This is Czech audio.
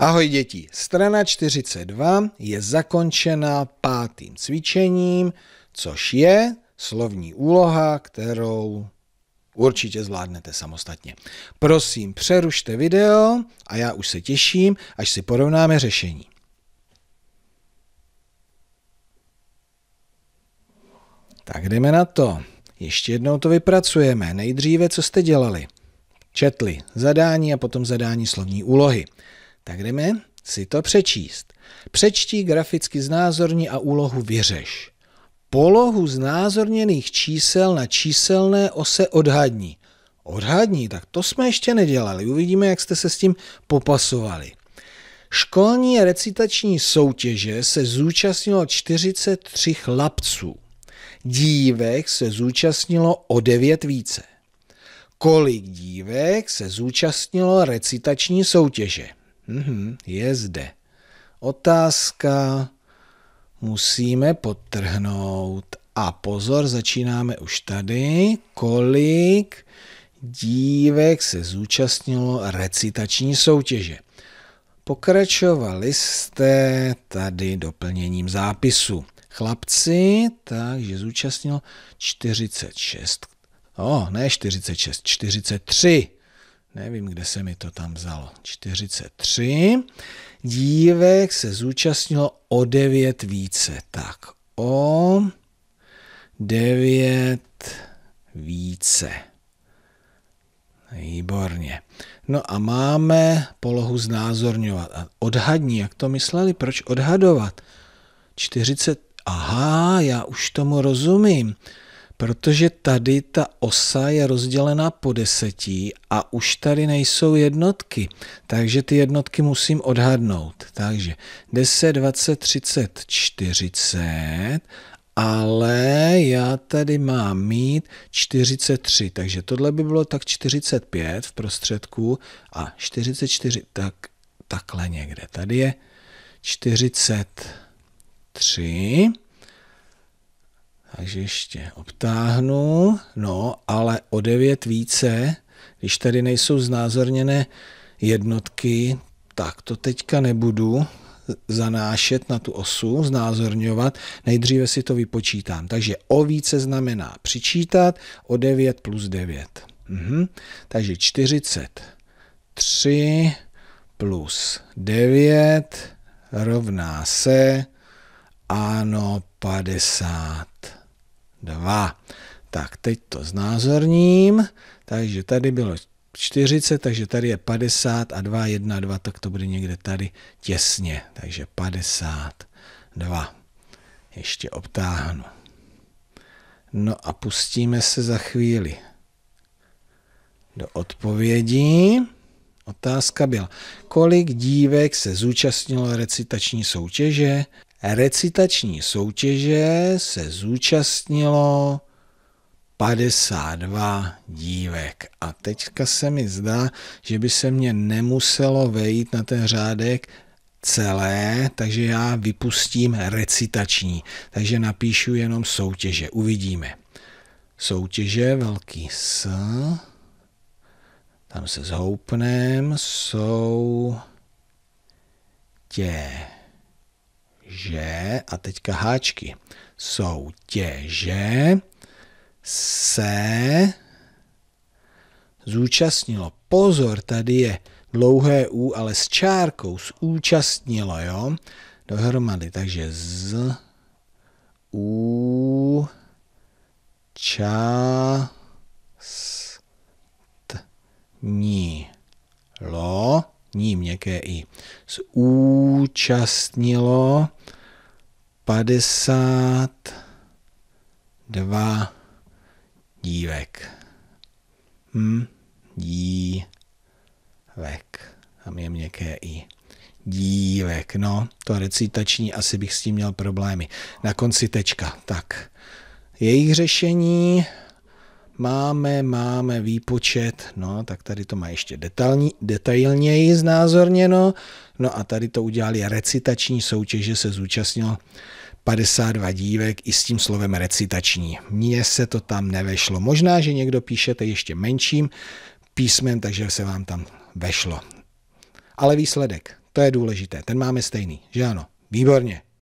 Ahoj děti, strana 42 je zakončena pátým cvičením, což je slovní úloha, kterou určitě zvládnete samostatně. Prosím, přerušte video a já už se těším, až si porovnáme řešení. Tak jdeme na to. Ještě jednou to vypracujeme. Nejdříve, co jste dělali? Četli zadání a potom zadání slovní úlohy. Tak jdeme si to přečíst. Přečti, graficky znázorní a úlohu vyřeš. Polohu znázorněných čísel na číselné ose odhadní. Odhadní, tak to jsme ještě nedělali. Uvidíme, jak jste se s tím popasovali. Školní recitační soutěže se zúčastnilo 43 chlapců. Dívek se zúčastnilo o 9 více. Kolik dívek se zúčastnilo recitační soutěže? Mhm, je zde. Otázka musíme potrhnout. A pozor, začínáme už tady. Kolik dívek se zúčastnilo recitační soutěže? Pokračovali jste tady doplněním zápisu. Chlapci, takže zúčastnilo 46. O, ne 46, 43 nevím, kde se mi to tam vzalo, 43 dívek se zúčastnilo o 9 více. Tak, o 9 více. Výborně. No a máme polohu znázorňovat. odhadní, jak to mysleli, proč odhadovat? 40, aha, já už tomu rozumím. Protože tady ta osa je rozdělená po desetí a už tady nejsou jednotky, takže ty jednotky musím odhadnout. Takže 10, 20, 30, 40, ale já tady mám mít 43, takže tohle by bylo tak 45 v prostředku a 44, tak takhle někde. Tady je 43. Takže ještě obtáhnu, no ale o 9 více, když tady nejsou znázorněné jednotky, tak to teďka nebudu zanášet na tu osu, znázorňovat. Nejdříve si to vypočítám. Takže o více znamená přičítat, o 9 plus 9. Mhm. Takže 43 plus 9 rovná se, ano, 50. 2. Tak, teď to znázorním. Takže tady bylo 40, takže tady je 50 a 2, 1, 2, tak to bude někde tady těsně. Takže 52. Ještě obtáhnu. No a pustíme se za chvíli do odpovědí. Otázka byla, kolik dívek se zúčastnilo recitační soutěže? Recitační soutěže se zúčastnilo 52 dívek. A teďka se mi zdá, že by se mě nemuselo vejít na ten řádek celé, takže já vypustím recitační. Takže napíšu jenom soutěže. Uvidíme. Soutěže, velký S. Tam se zhoupneme. Jsou tě že, a teďka háčky, soutěže se zúčastnilo. Pozor, tady je dlouhé U, ale s čárkou, zúčastnilo, jo, dohromady, takže z, U, ča, s, t, ní ní měkké i, zúčastnilo 52 dívek. Hm, dívek. Tam je měkké i dívek. No, to recitační asi bych s tím měl problémy. Na konci tečka. Tak. Jejich řešení Máme, máme výpočet, no tak tady to má ještě detailní, detailněji znázorněno, no a tady to udělali recitační soutěže, se zúčastnilo 52 dívek i s tím slovem recitační. Mně se to tam nevešlo. Možná, že někdo píšete ještě menším písmem, takže se vám tam vešlo. Ale výsledek, to je důležité, ten máme stejný, že ano? Výborně.